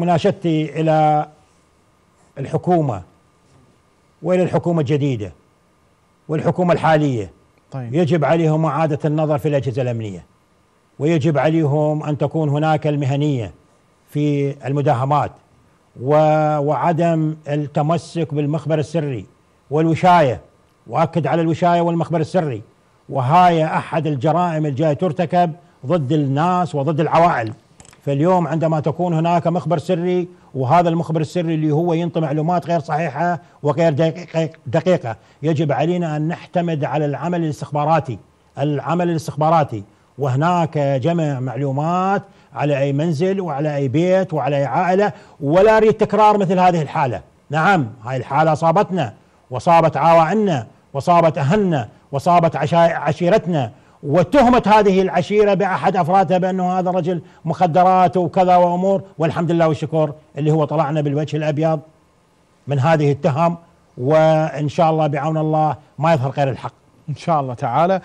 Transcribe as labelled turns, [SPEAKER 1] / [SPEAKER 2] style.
[SPEAKER 1] مناشدتي إلى الحكومة وإلى الحكومة الجديدة والحكومة الحالية طيب. يجب عليهم إعادة النظر في الأجهزة الأمنية ويجب عليهم أن تكون هناك المهنية في المداهمات و... وعدم التمسك بالمخبر السري والوشاية وأكد على الوشاية والمخبر السري وهاي أحد الجرائم الجاية ترتكب ضد الناس وضد العوائل فاليوم عندما تكون هناك مخبر سري وهذا المخبر السري اللي هو ينطي معلومات غير صحيحة وغير دقيقة يجب علينا أن نعتمد على العمل الاستخباراتي العمل الاستخباراتي وهناك جمع معلومات على أي منزل وعلى أي بيت وعلى أي عائلة ولا أريد تكرار مثل هذه الحالة نعم هاي الحالة صابتنا وصابت عوائلنا وصابت أهلنا وصابت عشيرتنا واتهمت هذه العشيرة بأحد أفرادها بأنه هذا رجل مخدرات وكذا وأمور والحمد لله والشكر اللي هو طلعنا بالوجه الأبيض من هذه التهم وإن شاء الله بعون الله ما يظهر غير الحق إن شاء الله تعالى